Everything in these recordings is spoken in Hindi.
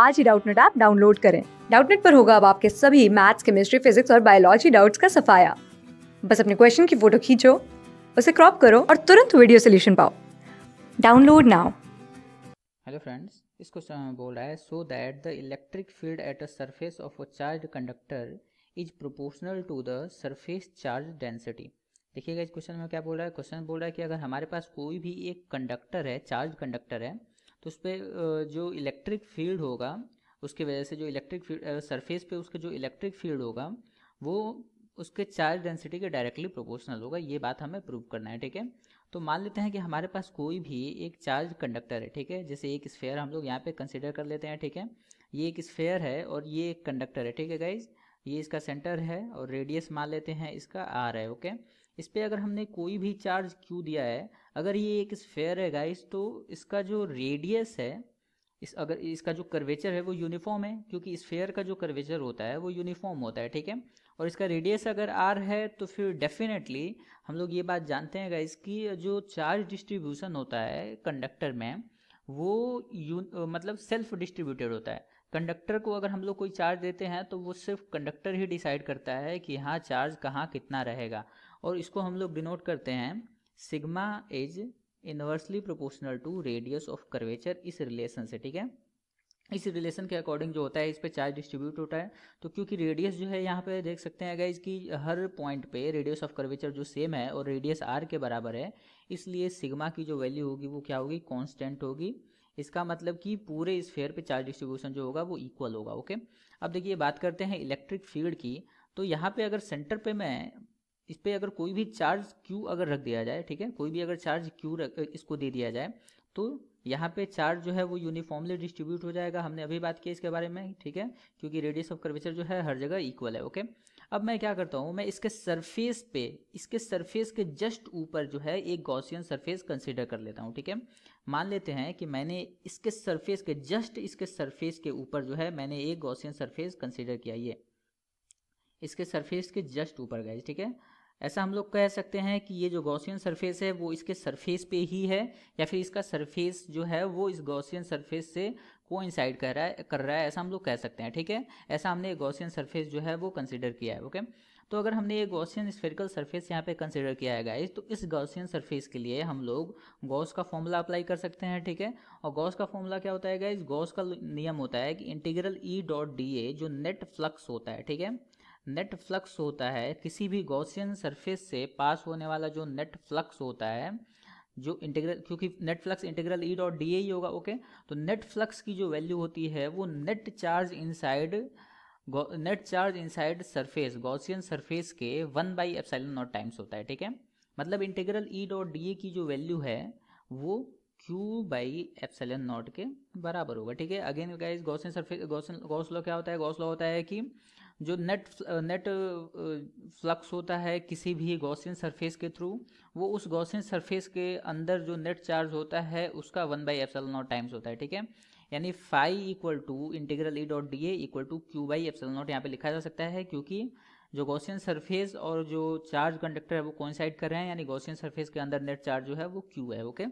आज ही डाउटनेट ऐप डाउनलोड करें डाउटनेट पर होगा अब आपके सभी मैथ्स केमिस्ट्री फिजिक्स और बायोलॉजी डाउट्स का सफाया बस अपने क्वेश्चन की फोटो खींचो उसे क्रॉप करो और तुरंत वीडियो सोल्यूशन पाओ डाउनलोड नाउ हेलो फ्रेंड्स इस क्वेश्चन में बोल रहा है so that the electric field at a surface of a charge conductor is proportional to the surface charge density देखिएगा इस क्वेश्चन में क्या बोल रहा है क्वेश्चन बोल रहा है कि अगर हमारे पास कोई भी एक कंडक्टर है चार्ज कंडक्टर है तो उस पर जो इलेक्ट्रिक फील्ड होगा उसकी वजह से जो इलेक्ट्रिक फील्ड सरफेस पे उसके जो इलेक्ट्रिक फील्ड होगा वो उसके चार्ज डेंसिटी के डायरेक्टली प्रोपोर्शनल होगा ये बात हमें प्रूव करना है ठीक है तो मान लेते हैं कि हमारे पास कोई भी एक चार्ज कंडक्टर है ठीक है जैसे एक स्फेयर हम लोग यहाँ पे कंसिडर कर लेते हैं ठीक है ये एक स्फेयर है और ये एक कंडक्टर है ठीक है गाइज ये इसका सेंटर है और रेडियस मान लेते हैं इसका आर है ओके इस पर अगर हमने कोई भी चार्ज क्यू दिया है अगर ये एक स्फेयर है गाइस तो इसका जो रेडियस है इस अगर इसका जो कर्वेचर है वो यूनिफॉर्म है क्योंकि स्फेयर का जो कर्वेचर होता है वो यूनिफॉर्म होता है ठीक है और इसका रेडियस अगर आर है तो फिर डेफिनेटली हम लोग ये बात जानते हैं गाइस कि जो चार्ज डिस्ट्रीब्यूशन होता है कंडक्टर में वो यू मतलब सेल्फ डिस्ट्रीब्यूटेड होता है कंडक्टर को अगर हम लोग कोई चार्ज देते हैं तो वो सिर्फ कंडक्टर ही डिसाइड करता है कि हाँ चार्ज कहाँ कितना रहेगा और इसको हम लोग डिनोट करते हैं sigma is inversely proportional to radius of curvature इस रिलेशन से ठीक है इस रिलेशन के अकॉर्डिंग जो होता है इस पे चार्ज डिस्ट्रीब्यूट होता है तो क्योंकि रेडियस जो है यहाँ पे देख सकते हैं अगर इसकी हर पॉइंट पे रेडियस ऑफ कर्वेचर जो सेम है और रेडियस आर के बराबर है इसलिए सिग्मा की जो वैल्यू होगी वो क्या होगी कांस्टेंट होगी इसका मतलब कि पूरे इस फेयर पर चार्ज डिस्ट्रीब्यूशन जो होगा वो इक्वल होगा ओके अब देखिए बात करते हैं इलेक्ट्रिक फील्ड की तो यहाँ पर अगर सेंटर पर मैं इस पर अगर कोई भी चार्ज क्यू अगर रख दिया जाए ठीक है कोई भी अगर चार्ज क्यू रख इसको दे दिया जाए तो यहाँ पे चार्ज जो है वो यूनिफॉर्मली डिस्ट्रीब्यूट हो जाएगा हमने अभी बात की इसके बारे में ठीक है क्योंकि रेडियस ऑफ कर्वेचर जो है हर जगह इक्वल है ओके अब मैं क्या करता हूँ मैं इसके सरफेस पे इसके सरफेस के जस्ट ऊपर जो है एक गॉसियन सरफेस कंसिडर कर लेता हूँ ठीक है मान लेते हैं कि मैंने इसके सरफेस के जस्ट इसके सरफेस के ऊपर जो है मैंने एक गॉसियन सरफेस कंसिडर किया ये इसके सरफेस के जस्ट ऊपर गए ठीक है ऐसा हम लोग कह सकते हैं कि ये जो गौसियन सरफेस है वो इसके सरफेस पे ही है या फिर इसका सरफेस जो है वो इस गौसियन सरफेस से कोइंसाइड कर रहा है कर रहा है ऐसा हम लोग कह सकते हैं ठीक है ऐसा हमने गौसियन सरफेस जो है वो कंसिडर किया है ओके तो अगर हमने ये गौसियन स्फेरिकल सरफेस यहाँ पे कंसिडर किया है गाइस तो इस गौसियन सरफेस के लिए हम लोग गौस का फॉर्मूला अप्लाई कर सकते हैं ठीक है और गौस का फॉर्मूला क्या होता है गाइस गौस का नियम होता है कि integral E dot D A जो नेट फ्लक्स होता है ठीक है नेट फ्लक्स होता है किसी भी गौसियन सरफेस से पास होने वाला जो नेट फ्लक्स होता है जो इंटीग्रल क्योंकि net flux integral E dot D A ही होगा ओके तो नेट फ्लक्स की जो वैल्यू होती है वो net charge inside net charge inside surface Gaussian surface के one by epsilon not times होता है ठीक है मतलब integral E dot D A की जो वैल्यू है वो क्यू बाई एप्सलन नॉट के बराबर होगा ठीक है again guys Gaussian surface Gaussian Gauss law क्या होता है गौसलो होता है कि जो नेट नेट फ्लक्स होता है किसी भी गौसियन सरफेस के थ्रू वो उस गौसियन सरफेस के अंदर जो नेट चार्ज होता है उसका one by F not times होता है ठीक है यानी five equal to integral E dot D equal equal to Q by F not यहाँ पे लिखा जा सकता है क्योंकि जो गौसियन सरफेस और जो चार्ज कंडक्टर है वो कोइंसाइड कर रहे हैं यानी गौसियन सरफेस के अंदर नेट चार्ज जो है वो क्यू है ओके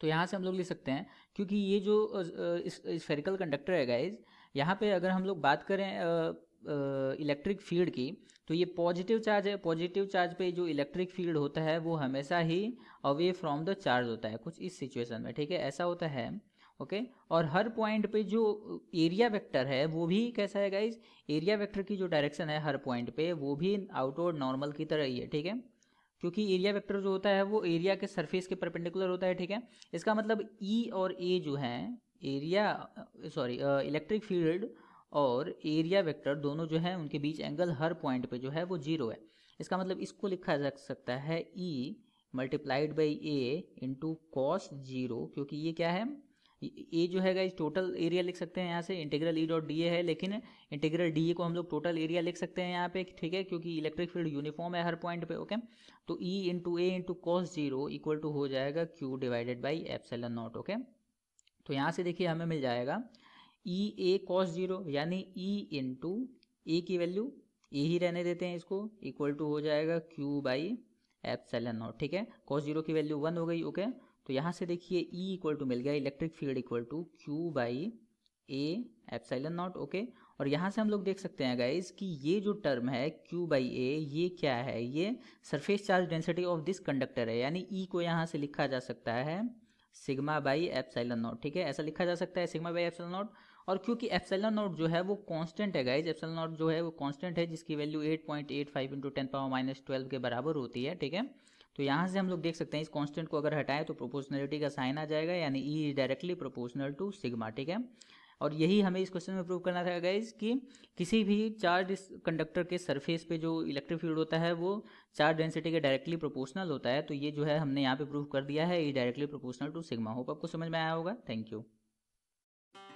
तो यहाँ से हम लोग लिख सकते हैं क्योंकि ये जो स्फेरिकल कंडक्टर है गाइज यहाँ पे अगर हम लोग बात करें इलेक्ट्रिक फील्ड की तो ये पॉजिटिव चार्ज है पॉजिटिव चार्ज पे जो इलेक्ट्रिक फील्ड होता है वो हमेशा ही अवे फ्रॉम द चार्ज होता है कुछ इस सिचुएशन में ठीक है ऐसा होता है ओके okay? और हर पॉइंट पे जो एरिया वेक्टर है वो भी कैसा है गाइज एरिया वेक्टर की जो डायरेक्शन है हर पॉइंट पे वो भी आउटवर्ड नॉर्मल की तरह ही है ठीक है क्योंकि एरिया वेक्टर जो होता है वो एरिया के सरफेस के परपेंडिकुलर होता है ठीक है इसका मतलब ई e और ए जो है एरिया सॉरी इलेक्ट्रिक फील्ड और एरिया वेक्टर दोनों जो है उनके बीच एंगल हर पॉइंट पे जो है वो जीरो है इसका मतलब इसको लिखा जा सकता है E multiplied by A into cos zero क्योंकि ये क्या है ए जो है गाइज टोटल एरिया लिख सकते हैं यहाँ से integral E dot D A है लेकिन इंटीग्रल डी को हम लोग टोटल एरिया लिख सकते हैं यहाँ पे ठीक है क्योंकि इलेक्ट्रिक फील्ड यूनिफॉर्म है हर पॉइंट पे ओके तो E into A into cos zero equal to हो जाएगा Q divided by epsilon not okay तो यहाँ से देखिए हमें मिल जाएगा ई ए कॉस जीरो यानी ई इन टू ए की वैल्यू ए ही रहने देते हैं इसको इक्वल टू हो जाएगा क्यू बाई एप्सलन नॉट ठीक है कॉस जीरो की वैल्यू वन हो गई ओके तो यहाँ से देखिए ई इक्वल टू मिल गया electric field equal to Q by A epsilon not okay और यहाँ से हम लोग देख सकते हैं गाइज कि ये जो टर्म है क्यू बाई ए ये क्या है ये surface charge density of this conductor है यानी ई e को यहाँ से लिखा जा सकता है सिग्मा बाई एप्साइलन नॉट ठीक है ऐसा लिखा जा सकता है सिग्मा बाई एप्साइलन नॉट और क्योंकि एप्सलन नॉट जो है वो कांस्टेंट है गाइज एप्सलन नॉट जो है वो कांस्टेंट है जिसकी value 8.85 point eight five into ten power minus twelve के बराबर होती है ठीक है तो यहाँ से हम लोग देख सकते हैं इस कांस्टेंट को अगर हटाएं तो प्रोपोर्शनलिटी का साइन आ जाएगा यानी E is directly proportional to sigma ठीक है और यही हमें इस क्वेश्चन में प्रूव करना था गाइज कि किसी भी चार्ज कंडक्टर के सरफेस पे जो इलेक्ट्रिक फील्ड होता है वो चार्ज डेंसिटी के डायरेक्टली प्रोपोर्शनल होता है तो ये जो है हमने यहाँ पे प्रूव कर दिया है E directly proportional to sigma hope आपको समझ में आया होगा थैंक यू